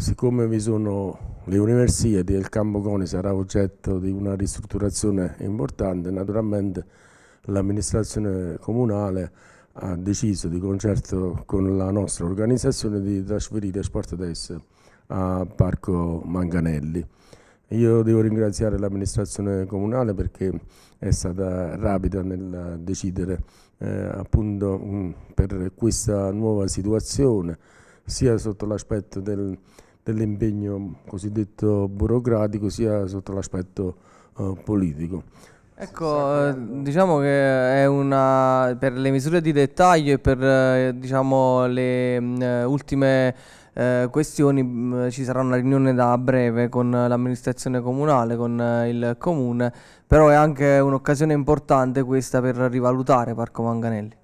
siccome vi sono le universiadi e il campo CONI sarà oggetto di una ristrutturazione importante, naturalmente l'amministrazione comunale ha deciso di concerto con la nostra organizzazione di trasferire Sport Sportedes a Parco Manganelli. Io devo ringraziare l'amministrazione comunale perché è stata rapida nel decidere eh, appunto mh, mm, per questa nuova situazione sia sotto l'aspetto del dell'impegno cosiddetto burocratico sia sotto l'aspetto eh, politico. Ecco, eh, diciamo che è una, per le misure di dettaglio e per eh, diciamo, le mh, mm, eh, ultime eh, questioni mh, mm, ci sarà una riunione da breve con l'amministrazione comunale, con il comune, però è anche un'occasione importante questa per rivalutare Parco Manganelli.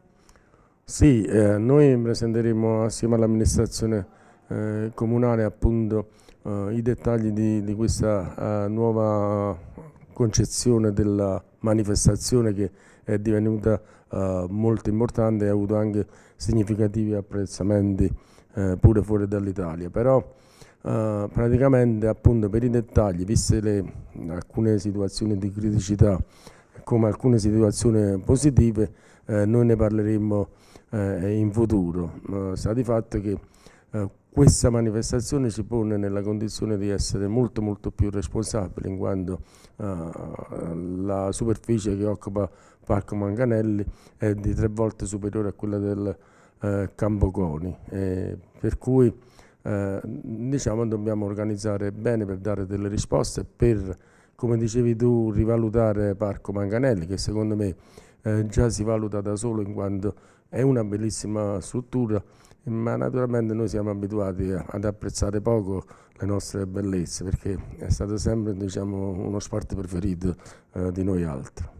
Sì, eh, noi presenteremo assieme all'amministrazione eh, comunale appunto eh, i dettagli di, di questa eh, nuova concezione della manifestazione che è divenuta eh, molto importante e ha avuto anche significativi apprezzamenti eh, pure fuori dall'Italia. Però Uh, praticamente appunto per i dettagli, viste le, alcune situazioni di criticità come alcune situazioni positive, eh, noi ne parleremo eh, in futuro. Uh, sta di fatto che eh, questa manifestazione ci pone nella condizione di essere molto molto più responsabili in quanto uh, la superficie che occupa Parco Manganelli è di tre volte superiore a quella del uh, Campo Coni, eh, per cui uh, diciamo dobbiamo organizzare bene per dare delle risposte, per come dicevi tu, rivalutare Parco Manganelli, che secondo me eh, già si valuta da solo in quanto è una bellissima struttura, ma naturalmente noi siamo abituati ad apprezzare poco le nostre bellezze, perché è stato sempre diciamo, uno sport preferito eh, di noi altri.